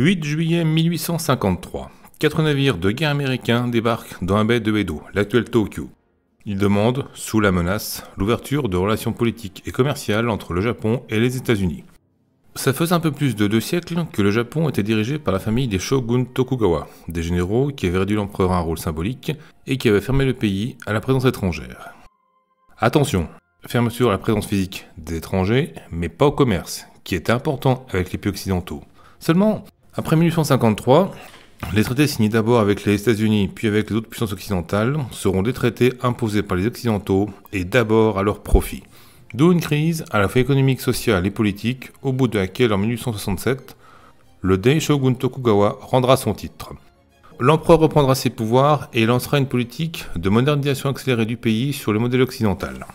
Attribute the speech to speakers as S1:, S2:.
S1: 8 juillet 1853. Quatre navires de guerre américains débarquent dans la baie de Edo, l'actuel Tokyo. Ils demandent, sous la menace, l'ouverture de relations politiques et commerciales entre le Japon et les États-Unis. Ça faisait un peu plus de deux siècles que le Japon était dirigé par la famille des shoguns Tokugawa, des généraux qui avaient réduit l'empereur à un rôle symbolique et qui avaient fermé le pays à la présence étrangère. Attention, fermeture à la présence physique des étrangers, mais pas au commerce, qui est important avec les pays occidentaux. Seulement, après 1853, les traités signés d'abord avec les États-Unis puis avec les autres puissances occidentales seront des traités imposés par les Occidentaux et d'abord à leur profit. D'où une crise à la fois économique, sociale et politique, au bout de laquelle en 1867, le Daishogun Tokugawa rendra son titre. L'empereur reprendra ses pouvoirs et lancera une politique de modernisation accélérée du pays sur le modèle occidental.